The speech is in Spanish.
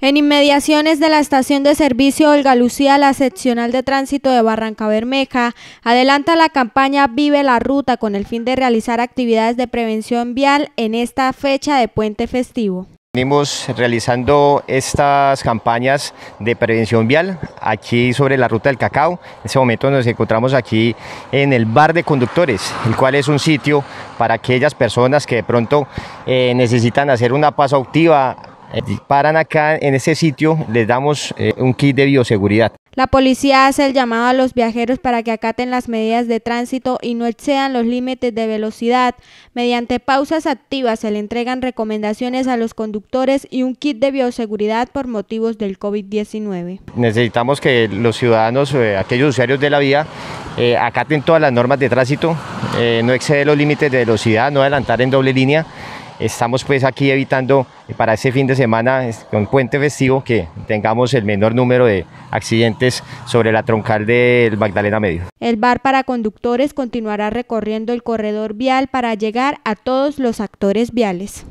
En inmediaciones de la estación de servicio Olga Lucía, la seccional de tránsito de Barranca Bermeja adelanta la campaña Vive la Ruta con el fin de realizar actividades de prevención vial en esta fecha de puente festivo. Venimos realizando estas campañas de prevención vial aquí sobre la ruta del cacao. En este momento nos encontramos aquí en el bar de conductores, el cual es un sitio para aquellas personas que de pronto eh, necesitan hacer una pausa activa eh, paran acá en ese sitio, les damos eh, un kit de bioseguridad. La policía hace el llamado a los viajeros para que acaten las medidas de tránsito y no excedan los límites de velocidad. Mediante pausas activas se le entregan recomendaciones a los conductores y un kit de bioseguridad por motivos del COVID-19. Necesitamos que los ciudadanos, eh, aquellos usuarios de la vía, acaten todas las normas de tránsito, no exceder los límites de velocidad, no adelantar en doble línea Estamos pues aquí evitando eh, para ese fin de semana, con puente festivo, que tengamos el menor número de accidentes sobre la troncal del Magdalena Medio. El bar para conductores continuará recorriendo el corredor vial para llegar a todos los actores viales.